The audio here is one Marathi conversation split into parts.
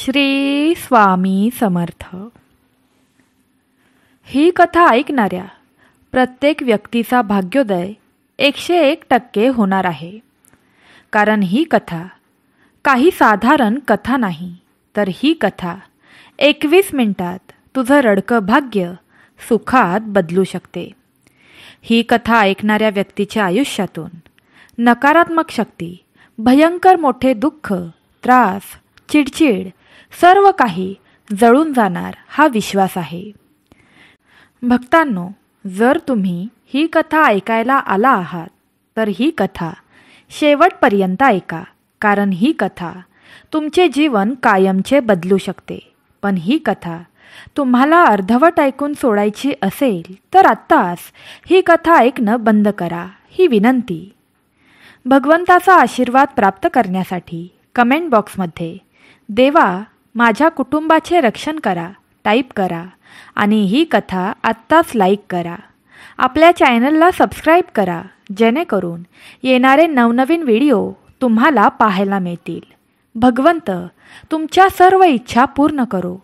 श्री स्वामी समर्थ ही कथा ऐकणाऱ्या प्रत्येक व्यक्तीचा भाग्योदय एकशे एक टक्के होणार आहे कारण ही कथा काही साधारण कथा नाही तर ही कथा एकवीस मिनिटात तुझं रडकं भाग्य सुखात बदलू शकते ही कथा ऐकणाऱ्या व्यक्तीच्या आयुष्यातून नकारात्मक शक्ती भयंकर मोठे दुःख त्रास चिडचिड सर्व काही जळून जाणार हा विश्वास आहे भक्तांनो जर तुम्ही ही कथा ऐकायला आला आहात तर ही कथा शेवटपर्यंत ऐका कारण ही कथा तुमचे जीवन कायमचे बदलू शकते पण ही कथा तुम्हाला अर्धवट ऐकून सोडायची असेल तर आत्ताच ही कथा ऐकणं बंद करा ही विनंती भगवंताचा आशीर्वाद प्राप्त करण्यासाठी कमेंट बॉक्समध्ये देवा माझ्या कुटुंबाचे रक्षण करा टाईप करा आणि ही कथा आत्ताच लाईक करा आपल्या चॅनलला सबस्क्राईब करा जेणेकरून येणारे नवनवीन व्हिडिओ तुम्हाला पाहायला मिळतील भगवंत तुमच्या सर्व इच्छा पूर्ण करो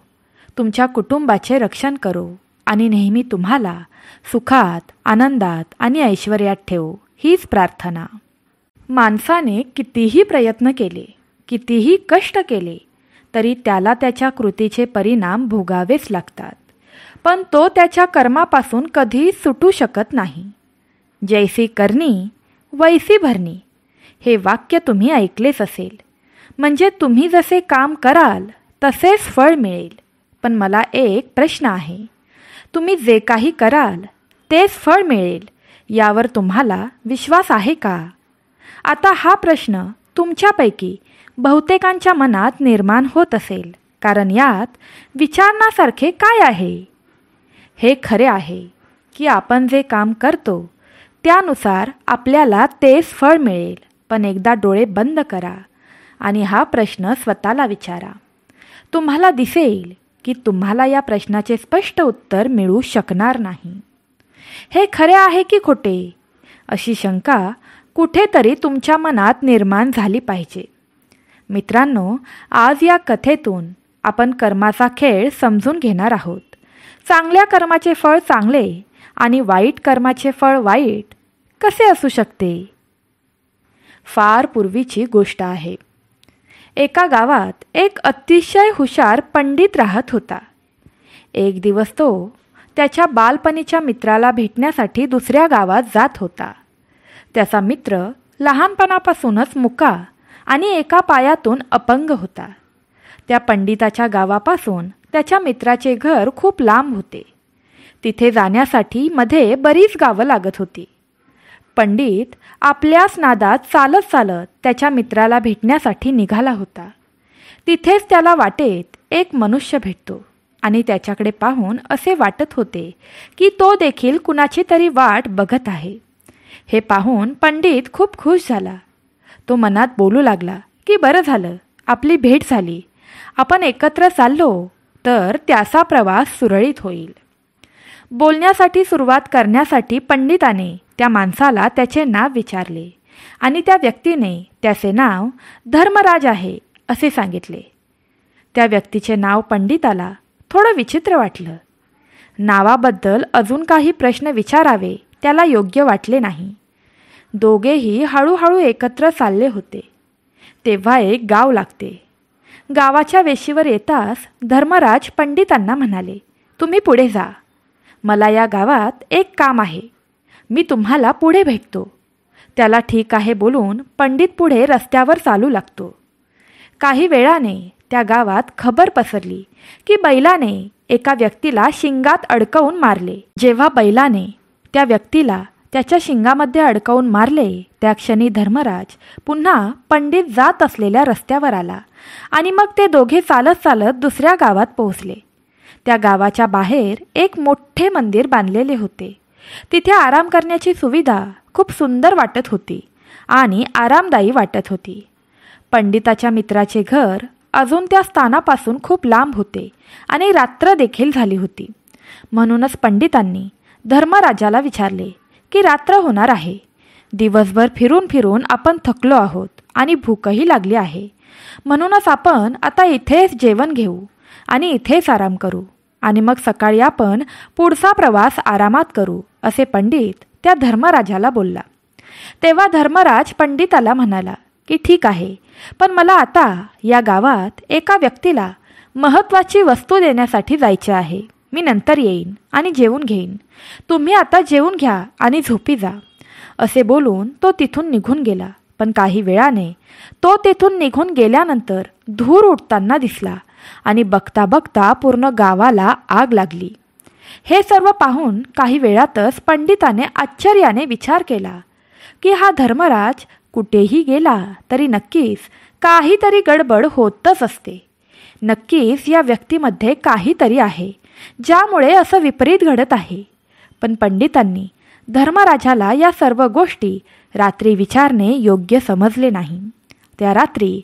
तुमच्या कुटुंबाचे रक्षण करो आणि नेहमी तुम्हाला सुखात आनंदात आणि ऐश्वर्यात ठेवो हीच प्रार्थना माणसाने कितीही प्रयत्न केले कितीही कष्ट केले तरी त्याला त्याच्या कृतीचे परिणाम भोगावेच लागतात पण तो त्याच्या कर्मापासून कधीही सुटू शकत नाही जैसी करणी वैसी भरणी हे वाक्य तुम्ही ऐकलेच असेल म्हणजे तुम्ही जसे काम कराल तसेच फळ मिळेल पण मला एक प्रश्न आहे तुम्ही जे काही कराल तेच फळ मिळेल यावर तुम्हाला विश्वास आहे का आता हा प्रश्न तुमच्यापैकी बहुतेकांच्या मनात निर्माण होत असेल कारण यात विचारण्यासारखे काय आहे हे खरे आहे की आपण जे काम करतो त्यानुसार आपल्याला तेच फळ मिळेल पण एकदा डोळे बंद करा आणि हा प्रश्न स्वतःला विचारा तुम्हाला दिसेल की तुम्हाला या प्रश्नाचे स्पष्ट उत्तर मिळू शकणार नाही हे खरे आहे की खोटे अशी शंका कुठेतरी तुमच्या मनात निर्माण झाली पाहिजे मित्रांनो आज या कथेतून आपण कर्माचा खेळ समजून घेणार आहोत चांगल्या कर्माचे फळ चांगले आणि वाईट कर्माचे फळ वाईट कसे असू शकते फार पूर्वीची गोष्ट आहे एका गावात एक अतिशय हुशार पंडित राहत होता एक दिवस तो त्याच्या बालपणीच्या मित्राला भेटण्यासाठी दुसऱ्या गावात जात होता त्याचा मित्र लहानपणापासूनच मुका आणि एका पायातून अपंग होता त्या पंडिताच्या गावापासून त्याच्या मित्राचे घर खूप लांब होते तिथे जाण्यासाठी मध्ये बरीच गावं लागत होती पंडित आपल्याच नादात चालत चालत त्याच्या मित्राला भेटण्यासाठी निघाला होता तिथेच त्याला वाटेत एक मनुष्य भेटतो आणि त्याच्याकडे पाहून असे वाटत होते की तो देखील कुणाची तरी वाट बघत आहे हे पाहून पंडित खूप खुश झाला तो मनात बोलू लागला की बरं झालं आपली भेट झाली आपण एकत्र चाललो तर त्याचा प्रवास सुरळीत होईल बोलण्यासाठी सुरुवात करण्यासाठी पंडिताने त्या माणसाला त्याचे नाव विचारले आणि त्या व्यक्तीने त्याचे नाव धर्मराज आहे असे सांगितले त्या व्यक्तीचे नाव पंडिताला थोडं विचित्र वाटलं नावाबद्दल अजून काही प्रश्न विचारावे त्याला योग्य वाटले नाही दोघेही हळूहळू एकत्र चालले होते तेव्हा एक गाव लागते गावाच्या वेशीवर येताच धर्मराज पंडितांना म्हणाले तुम्ही पुढे जा मला या गावात एक काम आहे मी तुम्हाला पुढे भेटतो त्याला ठीक आहे बोलून पंडित पुढे रस्त्यावर चालू लागतो काही वेळाने त्या गावात खबर पसरली की बैलाने एका व्यक्तीला शिंगात अडकवून मारले जेव्हा बैलाने त्या व्यक्तीला त्याच्या शिंगामध्ये अडकवून मारले त्या क्षणी धर्मराज पुन्हा पंडित जात असलेल्या रस्त्यावर आला आणि मग ते दोघे चालत चालत दुसऱ्या गावात पोहोचले त्या गावाच्या बाहेर एक मोठे मंदिर बांधलेले होते तिथे आराम करण्याची सुविधा खूप सुंदर वाटत होती आणि आरामदायी वाटत होती पंडिताच्या मित्राचे घर अजून त्या स्थानापासून खूप लांब होते आणि रात्र देखील झाली होती म्हणूनच पंडितांनी धर्मराजाला विचारले की रात्र होणार आहे दिवसभर फिरून फिरून आपण थकलो आहोत आणि भूकही लागली आहे म्हणूनच आपण आता इथेच जेवण घेऊ आणि इथेच आराम करू आणि मग सकाळी आपण पुढचा प्रवास आरामात करू असे पंडित त्या धर्मराजाला बोलला तेव्हा धर्मराज पंडिताला म्हणाला की ठीक आहे पण मला आता या गावात एका व्यक्तीला महत्त्वाची वस्तू देण्यासाठी जायचे आहे मी नंतर येईन आणि जेवून घेईन तुम्ही आता जेवून घ्या आणि झोपी जा असे बोलून तो तिथून निघून गेला पण काही वेळाने तो तेथून निघून गेल्यानंतर धूर उठताना दिसला आणि बघता बघता पूर्ण गावाला आग लागली हे सर्व पाहून काही वेळातच पंडिताने आश्चर्याने विचार केला की हा धर्मराज कुठेही गेला तरी नक्कीच काहीतरी गडबड होतच असते नक्कीच या व्यक्तीमध्ये काहीतरी आहे ज्यामुळे असं विपरीत घडत आहे पण पंडितांनी धर्मराजाला या सर्व गोष्टी रात्री विचारणे योग्य समजले नाही त्या रात्री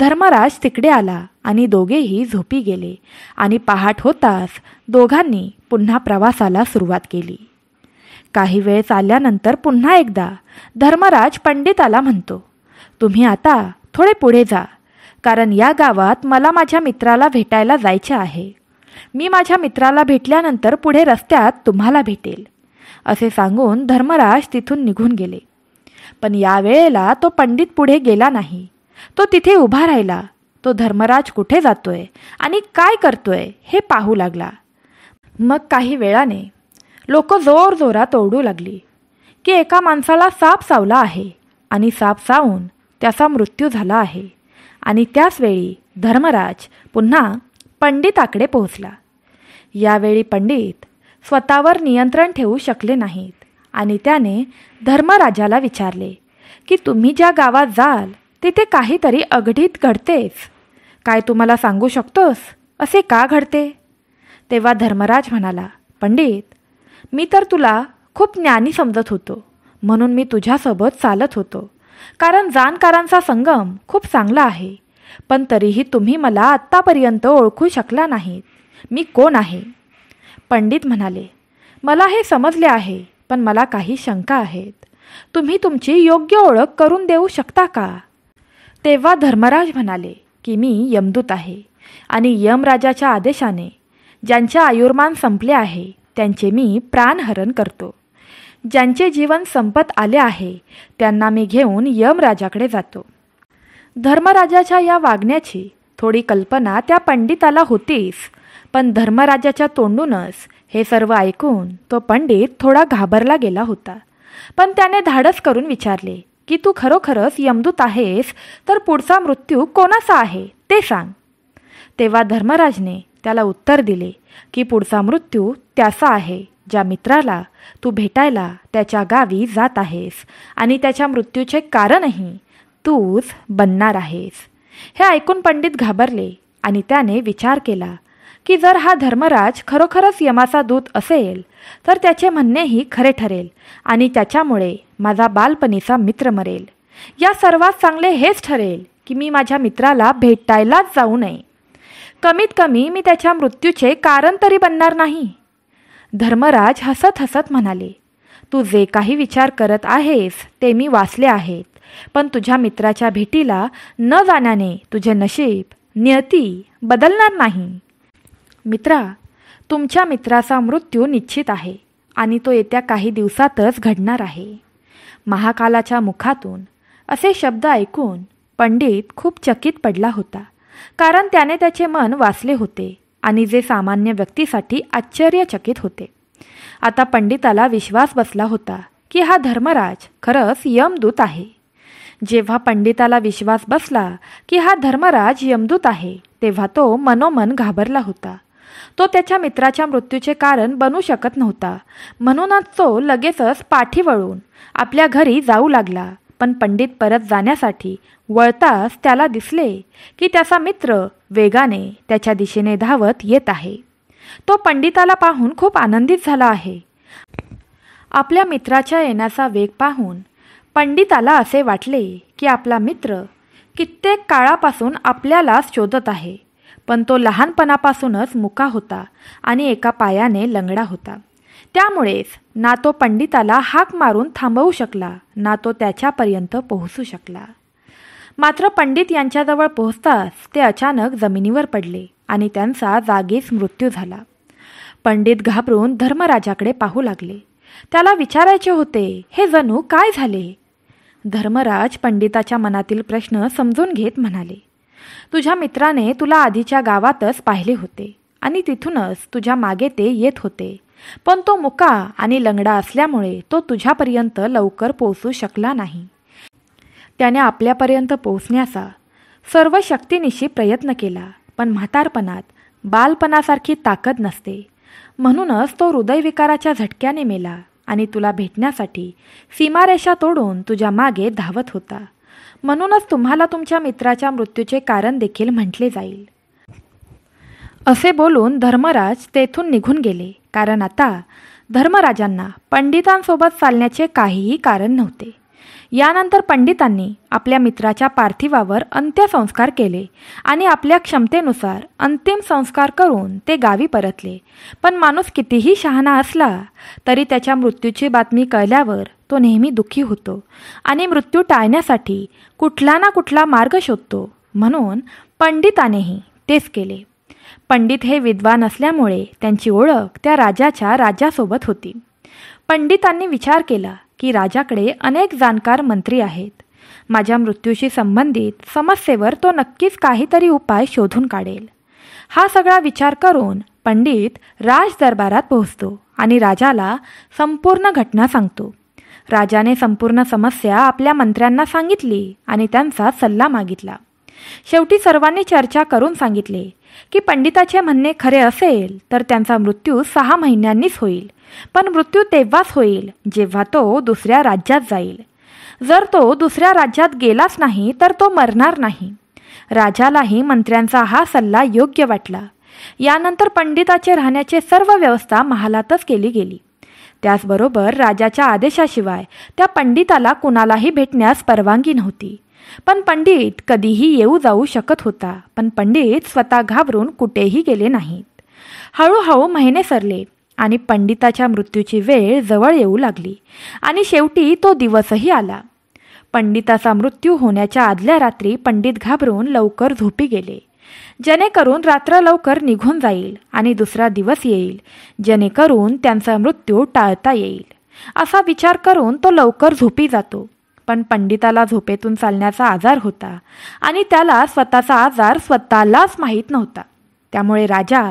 धर्मराज तिकडे आला आणि दोघेही झोपी गेले आणि पहाट होताच दोघांनी पुन्हा प्रवासाला सुरुवात केली काही वेळ चालल्यानंतर पुन्हा एकदा धर्मराज पंडिताला म्हणतो तुम्ही आता थोडे पुढे जा कारण या गावात मला माझ्या मित्राला भेटायला जायचे आहे मी माझ्या मित्राला भेटल्यानंतर पुढे रस्त्यात तुम्हाला भेटेल असे सांगून धर्मराज तिथून निघून गेले पण यावेळेला तो पंडित पुढे गेला नाही तो तिथे उभा राहिला तो धर्मराज कुठे जातोय आणि काय करतोय हे पाहू लागला मग काही वेळाने लोक जोरजोरात ओरडू लागली की एका माणसाला साप सावला आहे आणि साप सावून त्याचा मृत्यू झाला आहे आणि त्याचवेळी धर्मराज पुन्हा पंडिताकडे पोहोचला यावेळी पंडित स्वतःवर नियंत्रण ठेवू शकले नाहीत आणि त्याने धर्मराजाला विचारले की तुम्ही ज्या गावात जाल तिथे काहीतरी अघडीत घडतेच काय तुम्हाला सांगू शकतोस असे का घडते तेव्हा धर्मराज म्हणाला पंडित मी तर तुला खूप ज्ञानी समजत होतो म्हणून मी तुझ्यासोबत चालत होतो कारण जाणकारांचा संगम खूप चांगला आहे पण तरीही तुम्ही मला आत्तापर्यंत ओळखू शकला नाही मी कोण आहे पंडित म्हणाले मला हे समजले आहे पण मला काही शंका आहेत तुम्ही तुमची योग्य ओळख करून देऊ शकता का तेव्हा धर्मराज म्हणाले की मी यमदूत आहे आणि यमराजाच्या आदेशाने ज्यांचे आयुर्मान संपले आहे त्यांचे मी प्राणहरण करतो ज्यांचे जीवन संपत आले आहे त्यांना मी घेऊन यमराजाकडे जातो धर्मराजाच्या या वागण्याची थोडी कल्पना त्या पंडिताला होतीच पण धर्मराजाच्या तोंडूनच हे सर्व ऐकून तो पंडित थोडा घाबरला गेला होता पण त्याने धाडस करून विचारले की तू खरोखरच यमदूत आहेस तर पुढचा मृत्यू कोणाचा आहे ते सांग तेव्हा धर्मराजने त्याला उत्तर दिले की पुढचा मृत्यू त्याचा आहे ज्या मित्राला तू भेटायला त्याच्या गावी जात आहेस आणि त्याच्या मृत्यूचे कारणही तूच बनणार आहेस हे ऐकून पंडित घाबरले आणि त्याने विचार केला की जर हा धर्मराज खरोखरच यमाचा दूत असेल तर त्याचे म्हणणेही खरे ठरेल आणि त्याच्यामुळे माझा बालपणीचा मित्र मरेल या सर्वात चांगले हेच ठरेल की मी माझ्या मित्राला भेटायलाच जाऊ नये कमीत कमी मी त्याच्या मृत्यूचे कारण तरी बनणार नाही धर्मराज हसत हसत म्हणाले तू जे काही विचार करत आहेस ते मी वाचले आहेत पण तुझ्या मित्राच्या भेटीला न जाण्याने तुझे नशीब नियती बदलणार नाही मित्रा तुमच्या मित्राचा मृत्यू निश्चित आहे आणि तो येत्या काही दिवसातच घडणार आहे महाकालाच्या मुखातून असे शब्द ऐकून पंडित खूप चकित पडला होता कारण त्याने त्याचे मन वाचले होते आणि जे सामान्य व्यक्तीसाठी आश्चर्यचकित होते आता पंडिताला विश्वास बसला होता की हा धर्मराज खरंच यमदूत आहे जेव्हा पंडिताला विश्वास बसला की हा धर्मराज यमदूत आहे तेव्हा तो मनोमन घाबरला होता तो त्याच्या मित्राच्या मृत्यूचे कारण बनू शकत नव्हता म्हणूनच तो लगेचच पाठी वळून आपल्या घरी जाऊ लागला पण पंडित परत जाण्यासाठी वळताच त्याला दिसले की त्याचा मित्र वेगाने त्याच्या दिशेने धावत येत आहे तो पंडिताला पाहून खूप आनंदित झाला आहे आपल्या मित्राच्या येण्याचा वेग पाहून पंडिताला असे वाटले की आपला मित्र कित्येक काळापासून आपल्याला शोधत आहे पण तो लहानपणापासूनच मुका होता आणि एका पायाने लंगडा होता त्यामुळेच ना तो पंडिताला हाक मारून थांबवू शकला ना तो त्याच्यापर्यंत पोहोचू शकला मात्र पंडित यांच्याजवळ पोहोचताच ते अचानक जमिनीवर पडले आणि त्यांचा जागीच मृत्यू झाला पंडित घाबरून धर्मराजाकडे पाहू लागले त्याला विचारायचे होते हे जणू काय झाले धर्मराज पंडिताच्या मनातील प्रश्न समजून घेत म्हणाले तुझ्या मित्राने तुला आधीच्या गावातच पाहिले होते आणि तिथूनच तुझ्या मागे ते येत होते पण तो मुका आणि लंगडा असल्यामुळे तो तुझ्यापर्यंत लवकर पोहोचू शकला नाही त्याने आपल्यापर्यंत पोहोचण्याचा सर्व शक्तीनिशी प्रयत्न केला पण म्हातारपणात बालपणासारखी ताकद नसते म्हणूनच तो हृदयविकाराच्या झटक्याने मेला आणि तुला भेटण्यासाठी सीमारेषा तोडून तुझ्या मागे धावत होता म्हणूनच तुम्हाला तुमच्या मित्राच्या मृत्यूचे कारण देखील म्हटले जाईल असे बोलून धर्मराज तेथून निघून गेले कारण आता धर्मराजांना पंडितांसोबत चालण्याचे काहीही कारण नव्हते यानंतर पंडितांनी आपल्या मित्राच्या पार्थिवावर अंत्यसंस्कार केले आणि आपल्या क्षमतेनुसार अंतिम संस्कार करून ते गावी परतले पण माणूस कितीही शहाणा असला तरी त्याच्या मृत्यूची बातमी कळल्यावर तो नेहमी दुःखी होतो आणि मृत्यू टाळण्यासाठी कुठला ना कुठला मार्ग शोधतो म्हणून पंडितानेही तेच केले पंडित हे विद्वान असल्यामुळे त्यांची ओळख त्या राजाच्या राजासोबत होती पंडितांनी विचार केला की राजाकडे अनेक जाणकार मंत्री आहेत माझ्या मृत्यूशी संबंधित समस्येवर तो नक्कीच काहीतरी उपाय शोधून काढेल हा सगळा विचार करून पंडित राज दरबारात पोहोचतो आणि राजाला संपूर्ण घटना सांगतो राजाने संपूर्ण समस्या आपल्या मंत्र्यांना सांगितली आणि त्यांचा सल्ला मागितला शेवटी सर्वांनी चर्चा करून सांगितले की पंडिताचे म्हणणे खरे असेल तर त्यांचा मृत्यू सहा महिन्यांनीच होईल पण मृत्यू तेव्हाच होईल जेव्हा तो दुसऱ्या राज्यात जाईल जर तो दुसऱ्या राज्यात गेलाच नाही तर तो मरणार नाही राजालाही मंत्र्यांचा हा सल्ला योग्य वाटला यानंतर पंडिताचे राहण्याचे सर्व व्यवस्था महालातच केली गेली त्याचबरोबर राजाच्या आदेशाशिवाय त्या पंडिताला कुणालाही भेटण्यास परवानगी नव्हती पण पंडित कधीही येऊ जाऊ शकत होता पण पंडित स्वतः घाबरून कुठेही गेले नाहीत हळूहळू महिने सरले आणि पंडिताच्या मृत्यूची वेळ जवळ येऊ लागली आणि शेवटी तो दिवसही आला पंडिताचा मृत्यू होण्याच्या आदल्या रात्री पंडित घाबरून लवकर झोपी गेले जेणेकरून रात्र लवकर निघून जाईल आणि दुसरा दिवस येईल जेणेकरून त्यांचा मृत्यू टाळता येईल असा विचार करून तो लवकर झोपी जातो पण पंडिताला झोपेतून चालण्याचा आजार होता आणि त्याला स्वतःचा आजार स्वतःलाच माहीत नव्हता त्यामुळे राजा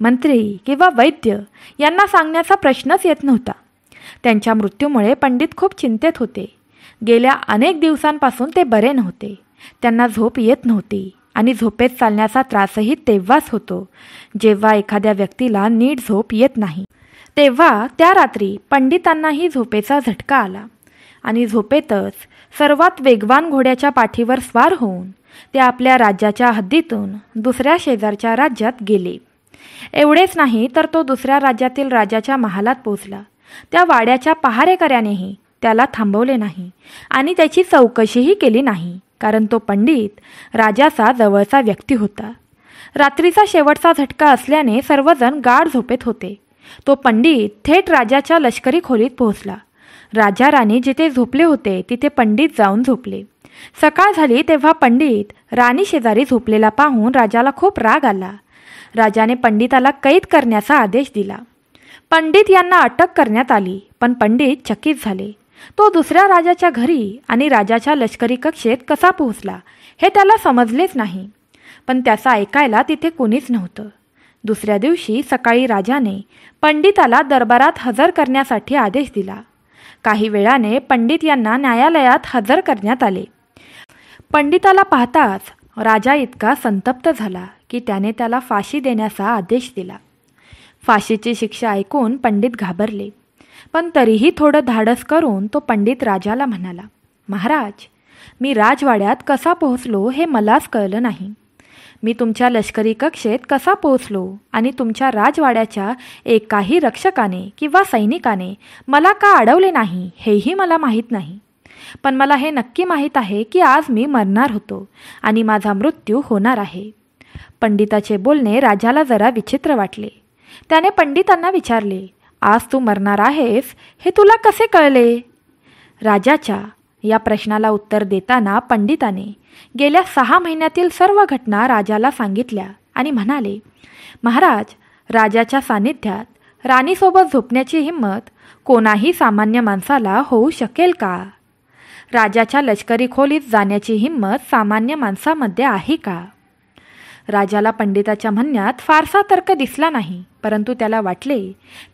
मंत्री किंवा वैद्य यांना सांगण्याचा प्रश्नच येत नव्हता त्यांच्या मृत्यूमुळे पंडित खूप चिंतेत होते गेल्या अनेक दिवसांपासून ते बरे नव्हते त्यांना झोप येत नव्हती आणि झोपेत चालण्याचा त्रासही तेव्हाच होतो जेव्हा एखाद्या व्यक्तीला नीट झोप येत नाही तेव्हा त्या रात्री पंडितांनाही झोपेचा झटका आला आणि झोपेतच सर्वात वेगवान घोड्याच्या पाठीवर स्वार होऊन ते आपल्या राज्याच्या हद्दीतून दुसऱ्या शेजारच्या राज्यात गेले एवढेच नाही तर तो दुसऱ्या राज्यातील राजाच्या महालात पोचला त्या वाड्याच्या पहारेकऱ्यानेही त्याला थांबवले नाही आणि त्याची चौकशीही केली नाही कारण तो पंडित राजाचा जवळचा व्यक्ती होता रात्रीचा शेवटचा झटका असल्याने सर्वजण गाढ झोपेत होते तो पंडित थेट राजाच्या लष्करी खोलीत पोहोचला राजा राणी जिथे झोपले होते तिथे पंडित जाऊन झोपले सकाळ झाली तेव्हा पंडित राणी शेजारी झोपलेला पाहून राजाला खूप राग आला राजाने पंडिताला कैद करण्याचा आदेश दिला पंडित यांना अटक करण्यात आली पण पंडित चकित झाले तो दुसऱ्या राजाच्या घरी आणि राजाच्या लष्करी कक्षेत कसा पोहोचला हे त्याला समजलेच नाही पण त्याचा ऐकायला तिथे कोणीच नव्हतं दुसऱ्या दिवशी सकाळी राजाने पंडिताला दरबारात हजर करण्यासाठी आदेश दिला काही वेळाने पंडित यांना न्यायालयात हजर करण्यात आले पंडिताला पाहताच राजा इतका संतप्त झाला की त्याने त्याला फाशी देण्याचा आदेश दिला फाशीची शिक्षा ऐकून पंडित घाबरले पण तरीही थोडं धाडस करून तो पंडित राजाला म्हणाला महाराज मी राजवाड्यात कसा पोहोचलो हे मलाच कळलं नाही मी तुमच्या लष्करी कक्षेत कसा पोहोचलो आणि तुमच्या राजवाड्याच्या एकाही रक्षकाने किंवा सैनिकाने मला का अडवले नाही हेही मला माहीत नाही पण मला हे नक्की माहीत आहे की आज मी मरणार होतो आणि माझा मृत्यू होणार आहे पंडिताचे बोलणे राजाला जरा विचित्र वाटले त्याने पंडितांना विचारले आज तू मरणार आहेस हे तुला कसे कळले राजाच्या या प्रश्नाला उत्तर देताना पंडिताने गेल्या सहा महिन्यातील सर्व घटना राजाला सांगितल्या आणि म्हणाले महाराज राजाच्या सान्निध्यात राणीसोबत झोपण्याची हिंमत कोणाही सामान्य माणसाला होऊ शकेल का राजाच्या लष्करी खोलीत जाण्याची हिंमत सामान्य माणसामध्ये आहे का राजाला पंडिताच्या म्हणण्यात फारसा तर्क दिसला नाही परंतु त्याला वाटले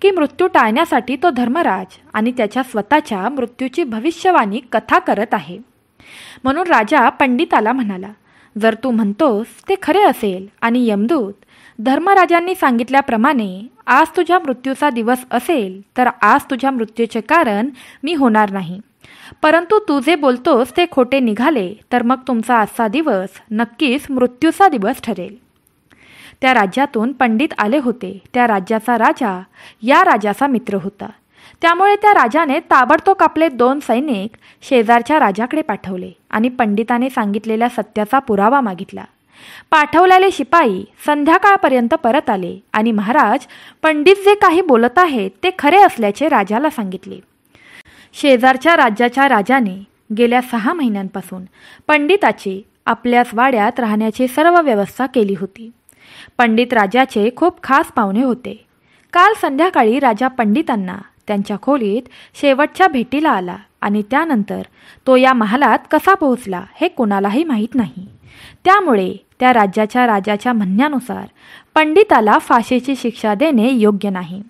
की मृत्यू टाळण्यासाठी तो धर्मराज आणि त्याच्या स्वतःच्या मृत्यूची भविष्यवाणी कथा करत आहे म्हणून राजा पंडिताला म्हणाला जर तू म्हणतोस ते खरे असेल आणि यमदूत धर्मराजांनी सांगितल्याप्रमाणे आज तुझ्या मृत्यूचा दिवस असेल तर आज तुझ्या मृत्यूचे कारण मी होणार नाही परंतु तू जे बोलतोस ते खोटे निघाले तर मग तुमचा आजचा दिवस नक्कीच मृत्यूचा दिवस ठरेल त्या राज्यातून पंडित आले होते त्या राज्याचा राजा या राजाचा मित्र होता त्यामुळे त्या राजाने ताबडतोब आपले दोन सैनिक शेजारच्या राजाकडे पाठवले आणि पंडिताने सांगितलेल्या सत्याचा पुरावा मागितला पाठवलेले शिपाई संध्याकाळपर्यंत परत आले आणि महाराज पंडित जे काही बोलत आहेत ते खरे असल्याचे राजाला सांगितले शेजारच्या राज्याच्या राजाने गेल्या सहा महिन्यांपासून पंडिताची आपल्याच वाड्यात राहण्याची सर्व व्यवस्था केली होती पंडित राजाचे खूप खास पाहुणे होते काल संध्याकाळी राजा पंडितांना त्यांच्या खोलीत शेवटच्या भेटीला आला आणि त्यानंतर तो या महालात कसा पोहोचला हे कोणालाही माहीत नाही त्यामुळे त्या राज्याच्या राजाच्या म्हणण्यानुसार पंडिताला फाशीची शिक्षा देणे योग्य नाही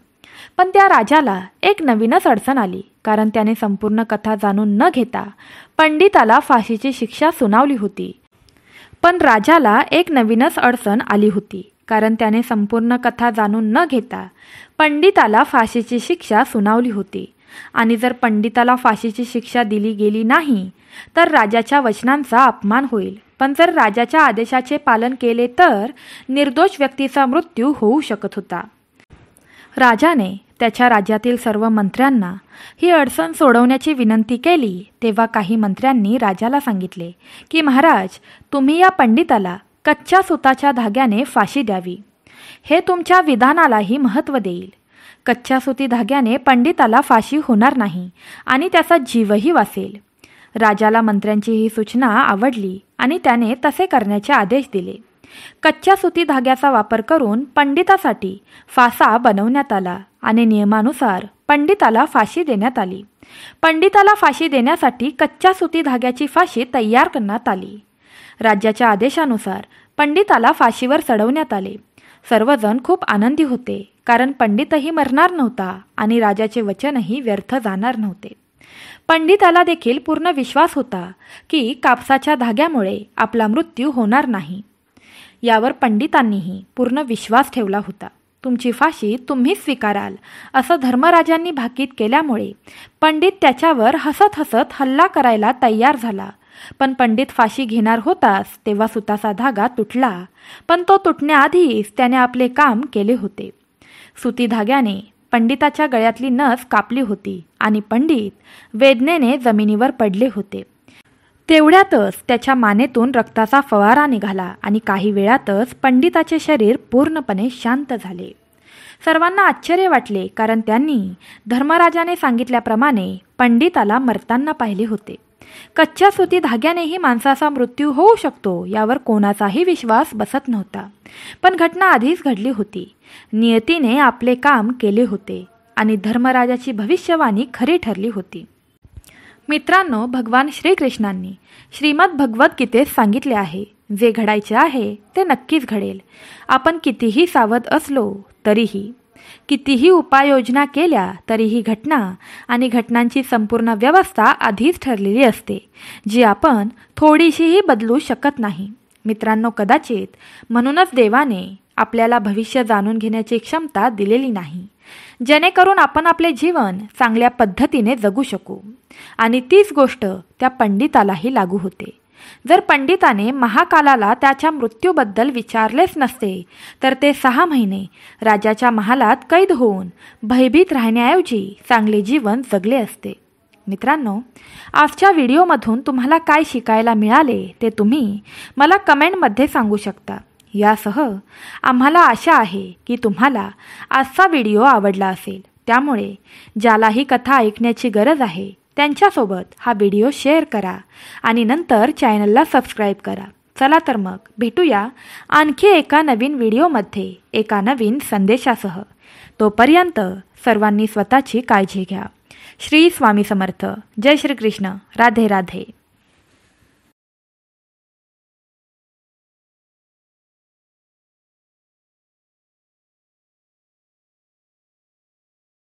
पण त्या राजाला एक नवीनच अडचण आली कारण त्याने संपूर्ण कथा जाणून न घेता पंडिताला फाशीची शिक्षा सुनावली होती पण राजाला एक नवीनच अडचण आली होती कारण त्याने संपूर्ण कथा जाणून न घेता पंडिताला फाशीची शिक्षा सुनावली होती आणि जर पंडिताला फाशीची शिक्षा दिली गेली नाही तर राजाच्या वचनांचा अपमान होईल पण जर राजाच्या आदेशाचे पालन केले तर निर्दोष व्यक्तीचा मृत्यू होऊ शकत होता राजाने त्याच्या राज्यातील सर्व मंत्र्यांना ही अडचण सोडवण्याची विनंती केली तेव्हा काही मंत्र्यांनी राजाला सांगितले की महाराज तुम्ही या पंडिताला कच्च्या सुताच्या धाग्याने फाशी द्यावी हे तुमच्या विधानालाही महत्त्व देईल कच्च्या सुती धाग्याने पंडिताला फाशी होणार नाही आणि त्याचा जीवही वाचेल राजाला मंत्र्यांची ही सूचना आवडली आणि त्याने तसे करण्याचे आदेश दिले कच्च्या सुती धाग्याचा वापर करून पंडितासाठी फासा बनवण्यात आला आणि नियमानुसार पंडिताला फाशी देण्यात आली पंडिताला फाशी देण्यासाठी कच्च्या सुती धाग्याची फाशी तयार करण्यात आली राज्याच्या आदेशानुसार पंडिताला फाशीवर चढवण्यात आले सर्वजण खूप आनंदी होते कारण पंडितही मरणार नव्हता आणि राजाचे वचनही व्यर्थ जाणार नव्हते पंडिताला देखील पूर्ण विश्वास होता की कापसाच्या धाग्यामुळे आपला मृत्यू होणार नाही यावर पंडितांनीही पूर्ण विश्वास ठेवला होता तुमची फाशी तुम्ही स्वीकाराल असं धर्मराजांनी भाकीत केल्यामुळे पंडित त्याच्यावर हसत हसत हल्ला करायला तयार झाला पण पंडित फाशी घेणार होताच तेव्हा सुताचा धागा तुटला पण तो तुटण्याआधीच त्याने आपले काम केले होते सुती धाग्याने पंडिताच्या गळ्यातली नस कापली होती आणि पंडित वेदनेने जमिनीवर पडले होते तेवढ्यातच त्याच्या मानेतून रक्ताचा फवारा निघाला आणि काही वेळातच पंडिताचे शरीर पूर्णपणे शांत झाले सर्वांना आश्चर्य वाटले कारण त्यांनी धर्मराजाने सांगितल्याप्रमाणे पंडिताला मरताना पाहिले होते कच्च्या सुती धाग्यानेही माणसाचा मृत्यू होऊ शकतो यावर कोणाचाही विश्वास बसत नव्हता पण घटना आधीच घडली होती नियतीने आपले काम केले होते आणि धर्मराजाची भविष्यवाणी खरी ठरली होती मित्रांनो भगवान श्रीकृष्णांनी श्रीमद भगवद्गीतेत सांगितले आहे जे घडायचे आहे ते नक्कीच घडेल आपण कितीही सावध असलो तरीही कितीही उपाययोजना केल्या तरी ही घटना आणि घटनांची संपूर्ण व्यवस्था आधीच ठरलेली असते जी आपण थोडीशीही बदलू शकत नाही मित्रांनो कदाचित म्हणूनच देवाने आपल्याला भविष्य जाणून घेण्याची क्षमता दिलेली नाही जेणेकरून आपण आपले जीवन चांगल्या पद्धतीने जगू शकू आणि तीच गोष्ट त्या पंडितालाही लागू होते जर पंडिताने महाकालाला त्याच्या मृत्यूबद्दल विचारलेच नसते तर ते सहा महिने राजाच्या महालात कैद होऊन भयभीत राहण्याऐवजी चांगले जीवन जगले असते मित्रांनो आजच्या व्हिडिओमधून तुम्हाला काय शिकायला मिळाले ते तुम्ही मला कमेंटमध्ये सांगू शकता यासह आम्हाला आशा आहे की तुम्हाला आजचा व्हिडिओ आवडला असेल त्यामुळे ज्याला ही कथा ऐकण्याची गरज आहे त्यांच्यासोबत हा व्हिडिओ शेअर करा आणि नंतर चॅनलला सबस्क्राईब करा चला तर मग भेटूया आणखी एका नवीन व्हिडिओमध्ये एका नवीन संदेशासह तोपर्यंत सर्वांनी स्वतःची काळजी घ्या श्री स्वामी समर्थ जय श्रीकृष्ण राधे राधे